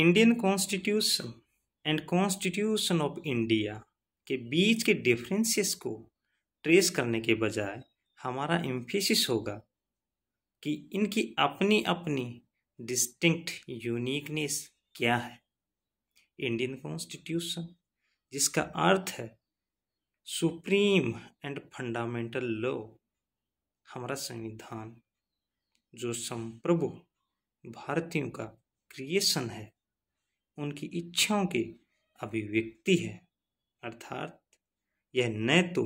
Indian constitution and constitution of India के बीच के डिफरेंसेस को ट्रेस करने के बजाय हमारा इम्फेसिस होगा कि इनकी अपनी अपनी डिस्टिंक्ट यूनिकनेस क्या है इंडियन कॉन्स्टिट्यूशन जिसका अर्थ है सुप्रीम एंड फंडामेंटल लॉ हमारा संविधान जो संप्रभु भारतीयों का क्रिएशन है उनकी इच्छाओं की अभिव्यक्ति है अर्थात यह न तो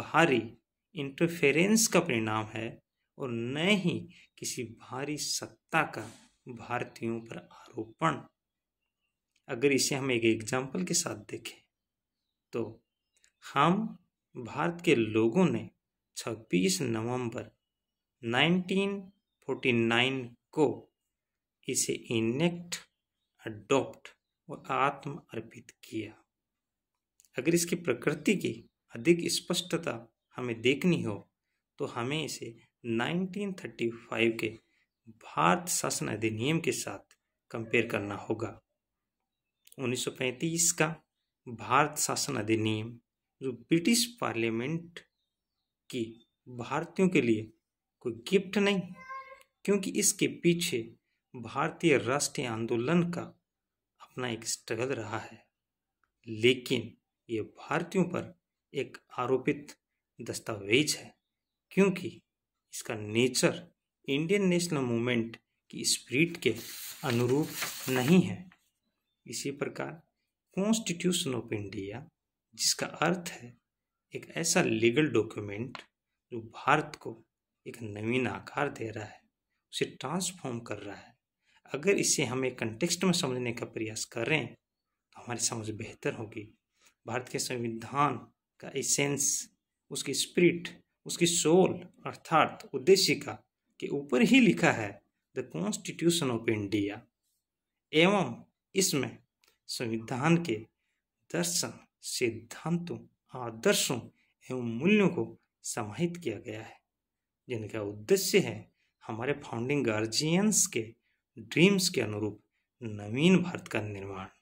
बाहरी इंटरफेरेंस का परिणाम है और न ही किसी भारी सत्ता का भारतीयों पर आरोपण अगर इसे हम एक एग्जाम्पल के साथ देखें तो हम भारत के लोगों ने 26 नवंबर 1949 को इसे इनेक्ट अडॉप्ट और आत्म अर्पित किया अगर इसकी प्रकृति की अधिक स्पष्टता हमें देखनी हो तो हमें इसे 1935 के भारत शासन अधिनियम के साथ कंपेयर करना होगा 1935 का भारत शासन अधिनियम जो ब्रिटिश पार्लियामेंट की भारतीयों के लिए कोई गिफ्ट नहीं क्योंकि इसके पीछे भारतीय राष्ट्रीय आंदोलन का अपना एक स्ट्रगल रहा है लेकिन ये भारतीयों पर एक आरोपित दस्तावेज है क्योंकि इसका नेचर इंडियन नेशनल मूवमेंट की स्पिरिट के अनुरूप नहीं है इसी प्रकार कॉन्स्टिट्यूशन ऑफ इंडिया जिसका अर्थ है एक ऐसा लीगल डॉक्यूमेंट जो भारत को एक नवीन आकार दे रहा है उसे ट्रांसफॉर्म कर रहा है अगर इसे हम एक कंटेक्स्ट में समझने का प्रयास करें तो हमारी समझ बेहतर होगी भारत के संविधान का एसेंस उसकी स्पिरिट उसकी सोल अर्थात उद्देश्य का के ऊपर ही लिखा है द कॉन्स्टिट्यूशन ऑफ इंडिया एवं इसमें संविधान के दर्शन सिद्धांतों आदर्शों एवं मूल्यों को समाहित किया गया है जिनका उद्देश्य है हमारे फाउंडिंग गार्जियंस के ड्रीम्स के अनुरूप नवीन भारत का निर्माण